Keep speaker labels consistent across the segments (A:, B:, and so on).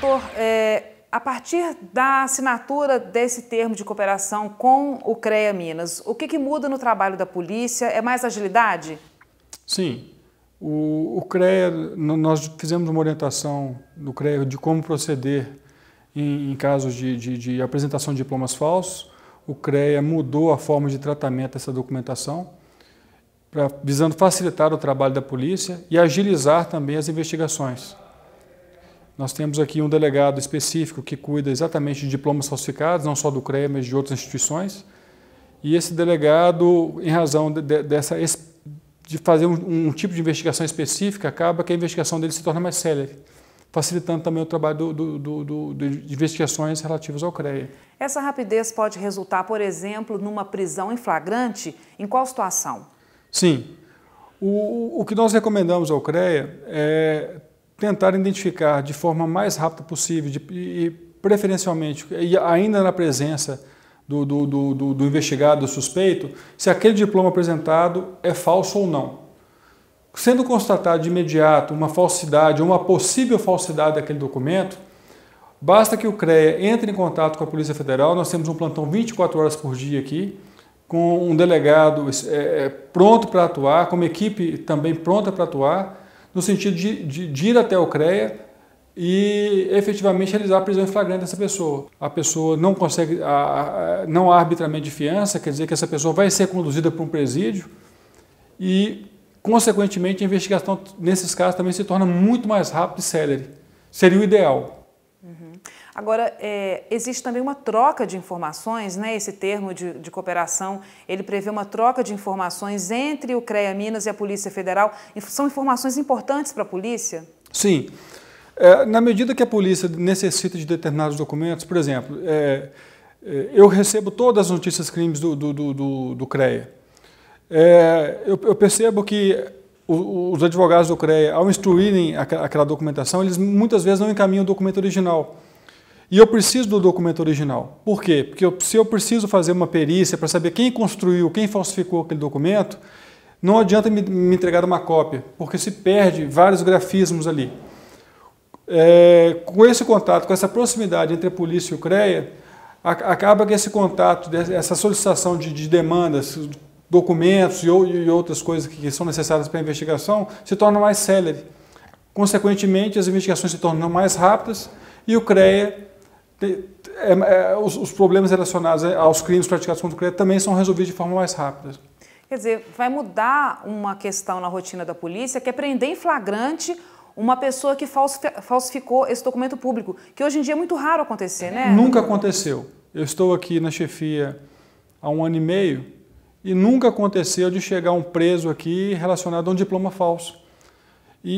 A: Doutor, é, a partir da assinatura desse termo de cooperação com o CREA Minas, o que, que muda no trabalho da polícia? É mais agilidade?
B: Sim. O, o CREA, nós fizemos uma orientação do CREA de como proceder em, em casos de, de, de apresentação de diplomas falsos. O CREA mudou a forma de tratamento dessa documentação, pra, visando facilitar o trabalho da polícia e agilizar também as investigações. Nós temos aqui um delegado específico que cuida exatamente de diplomas falsificados, não só do CREA, mas de outras instituições. E esse delegado, em razão de, de dessa de fazer um, um, tipo de investigação específica, acaba que a investigação dele se torna mais célere, facilitando também o trabalho do, do, do, de investigações relativas ao CREA.
A: Essa rapidez pode resultar, por exemplo, numa prisão em flagrante? Em qual situação? Sim. O, o que nós
B: recomendamos ao CREA é tentar identificar de forma mais rápida possível de, e preferencialmente, e ainda na presença do, do, do, do, investigado, do suspeito, se aquele diploma apresentado é falso ou não. Sendo constatado de imediato uma falsidade ou uma possível falsidade daquele documento, basta que o CREA entre em contato com a Polícia Federal, nós temos um plantão 24 horas por dia aqui, com um delegado é, é, pronto para atuar, com uma equipe também pronta para atuar, no sentido de, de, de ir até o CREA e efetivamente realizar a prisão em flagrante dessa pessoa. A pessoa não consegue, a, a, não há arbitramento de fiança, quer dizer que essa pessoa vai ser conduzida para um presídio e, consequentemente, a investigação nesses casos também se torna muito mais rápida e célere. Seria o ideal.
A: Uhum. Agora, é, existe também uma troca de informações, né? esse termo de, de, cooperação, ele prevê uma troca de informações entre o CREA Minas e a Polícia Federal. São informações importantes para a polícia?
B: Sim. É, na medida que a polícia necessita de determinados documentos, por exemplo, é, é eu recebo todas as notícias crimes do, do, do, do CREA. É, eu, eu percebo que os advogados do CREA, ao instruírem aquela documentação, eles muitas vezes não encaminham o documento original. E eu preciso do documento original. Por quê? Porque eu, se eu preciso fazer uma perícia para saber quem construiu, quem falsificou aquele documento, não adianta me, me entregar uma cópia, porque se perde vários grafismos ali. É, com esse contato, com essa proximidade entre a polícia e o CREA, a, acaba que esse contato, essa solicitação de, de demandas, documentos e, e outras coisas que, que são necessárias para a investigação, se torna mais célere. Consequentemente, as investigações se tornam mais rápidas e o CREA é, é, os, os problemas relacionados é, aos crimes praticados contra o crédito também são resolvidos de forma mais rápida.
A: Quer dizer, vai mudar uma questão na rotina da polícia, que é prender em flagrante uma pessoa que falsificou esse documento público, que hoje em dia é muito raro acontecer, né? Nunca
B: aconteceu. Eu estou aqui na chefia há um ano e meio e nunca aconteceu de chegar um preso aqui relacionado a um diploma falso. E,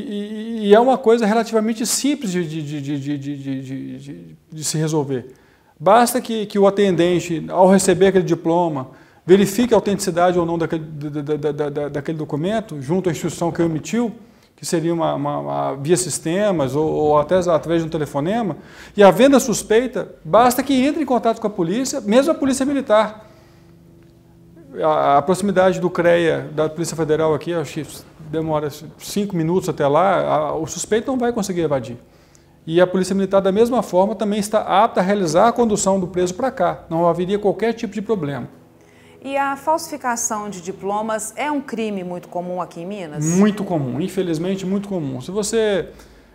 B: e, e, é uma coisa relativamente simples de, de, de, de se resolver. Basta que, que, o atendente, ao receber aquele diploma, verifique a autenticidade ou não daquele, da, da, da, daquele documento, junto à instituição que emitiu, que seria uma, uma, uma via sistemas ou, ou, até através de um telefonema, e havendo a suspeita, basta que entre em contato com a polícia, mesmo a polícia militar. A, a proximidade do CREA, da Polícia Federal aqui, é o Chifres demora cinco minutos até lá, a, o suspeito não vai conseguir evadir. E a Polícia Militar, da mesma forma, também está apta a realizar a condução do preso para cá. Não haveria qualquer tipo de problema.
A: E a falsificação de diplomas é um crime muito comum aqui em Minas? Muito
B: comum, infelizmente muito comum. Se você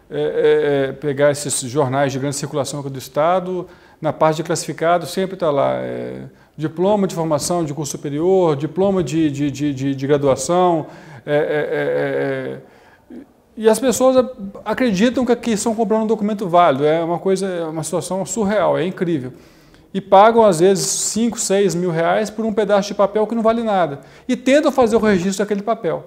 B: é, é, é pegar esses jornais de grande circulação aqui do Estado, na parte de classificado sempre está lá é, diploma de formação de curso superior, diploma de, de, de, de, de graduação, é é, é, é, é, e as pessoas acreditam que aqui estão comprando um documento válido. É uma coisa, é uma situação surreal, é incrível. E pagam, às vezes, 5, 6 mil reais por um pedaço de papel que não vale nada. E tentam fazer o registro daquele papel.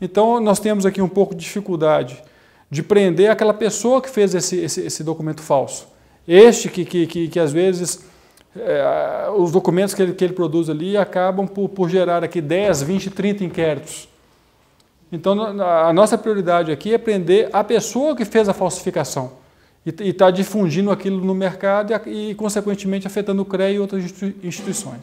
B: Então, nós temos aqui um pouco de dificuldade de prender aquela pessoa que fez esse, esse, esse documento falso. Este que, que, que, que às vezes, é, os documentos que ele, que ele produz ali acabam por, por gerar aqui 10, 20, 30 inquéritos. Então, a nossa prioridade aqui é prender a pessoa que fez a falsificação e está difundindo aquilo no mercado e, e, consequentemente, afetando o CREA e outras instituições.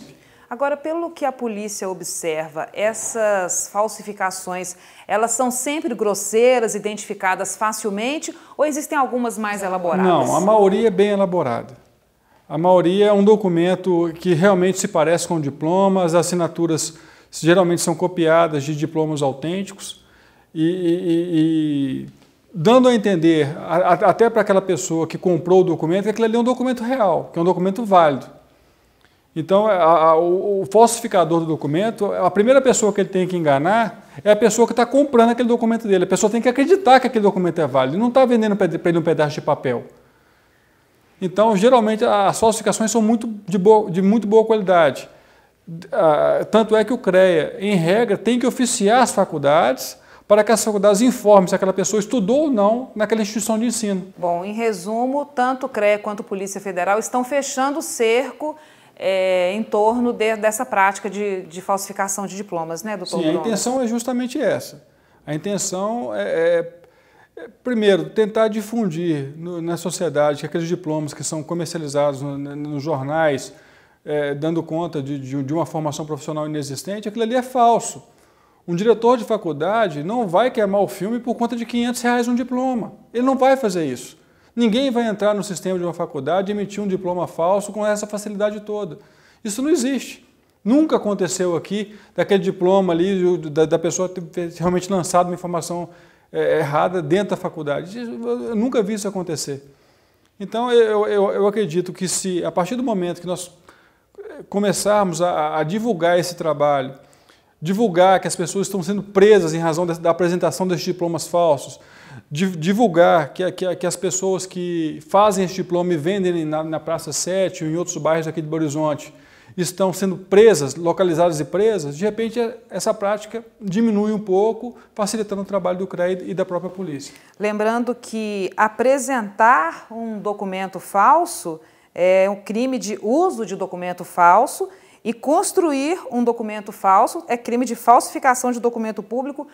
A: Agora, pelo que a polícia observa, essas falsificações, elas são sempre grosseiras, identificadas facilmente ou existem algumas mais elaboradas? Não, a maioria
B: é bem elaborada. A maioria é um documento que realmente se parece com diplomas, assinaturas geralmente são copiadas de diplomas autênticos e, e, e dando a entender, a, a, até para aquela pessoa que comprou o documento, que aquilo ali é um documento real, que é um documento válido. Então, a, o, o falsificador do documento, a primeira pessoa que ele tem que enganar é a pessoa que está comprando aquele documento dele. A pessoa tem que acreditar que aquele documento é válido. não está vendendo para ele um pedaço de papel. Então, geralmente, as falsificações são muito de, boa, de muito boa qualidade. Ah, tanto é que o CREA, em regra, tem que oficiar as faculdades para que as faculdades informem se aquela pessoa estudou ou não naquela instituição de ensino.
A: Bom, em resumo, tanto o CREA quanto a Polícia Federal estão fechando o cerco é, em torno de, dessa prática de, de, falsificação de diplomas, né, doutor? Sim, Bruno? a intenção
B: é justamente essa. A intenção é, é, é primeiro, tentar difundir no, na sociedade que aqueles diplomas que são comercializados no, no, nos jornais, é, dando conta de, de, de uma formação profissional inexistente, aquilo ali é falso. Um diretor de faculdade não vai queimar o filme por conta de 500 reais um diploma. Ele não vai fazer isso. Ninguém vai entrar no sistema de uma faculdade e emitir um diploma falso com essa facilidade toda. Isso não existe. Nunca aconteceu aqui daquele diploma ali da, da pessoa ter realmente lançado uma informação é, errada dentro da faculdade. Eu nunca vi isso acontecer. Então eu, eu, eu acredito que se a partir do momento que nós é, começarmos a, a divulgar esse trabalho, divulgar que as pessoas estão sendo presas em razão da apresentação desses diplomas falsos, divulgar que, que, que as pessoas que fazem esse diploma e vendem na, na Praça 7 ou em outros bairros aqui de Belo Horizonte estão sendo presas, localizadas e presas, de repente é, essa prática diminui um pouco, facilitando o trabalho
A: do CREA e da própria polícia. Lembrando que apresentar um documento falso é, um crime de uso de documento falso e construir um documento falso é crime de falsificação de documento público.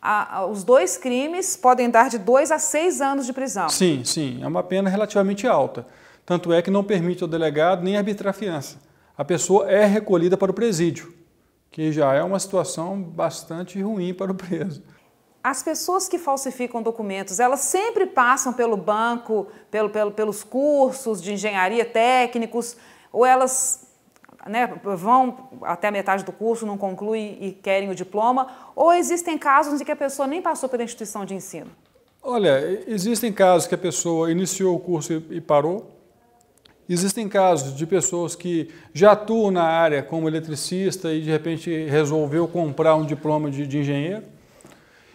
A: A, a, os dois crimes podem dar de dois a seis anos de prisão.
B: Sim, sim, é uma pena relativamente alta. Tanto é que não permite ao delegado nem arbitrar a fiança. A pessoa é recolhida para o presídio, que já é uma situação bastante ruim para o preso
A: as pessoas que falsificam documentos, elas sempre passam pelo banco, pelo, pelo, pelos cursos de engenharia técnicos, ou elas né, vão até a metade do curso, não concluem e querem o diploma, ou existem casos em que a pessoa nem passou pela instituição de ensino?
B: Olha, existem casos que a pessoa iniciou o curso e parou, Existem casos de pessoas que já atuam na área como eletricista e de repente resolveu comprar um diploma de, de engenheiro.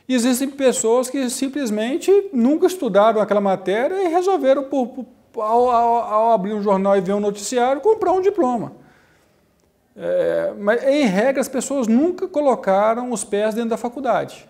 B: Existem pessoas que simplesmente nunca estudaram aquela matéria e resolveram, por, por, ao, ao, ao, abrir um jornal e ver um noticiário, comprar um diploma. É, mas, em regra, as pessoas nunca colocaram os pés dentro da faculdade.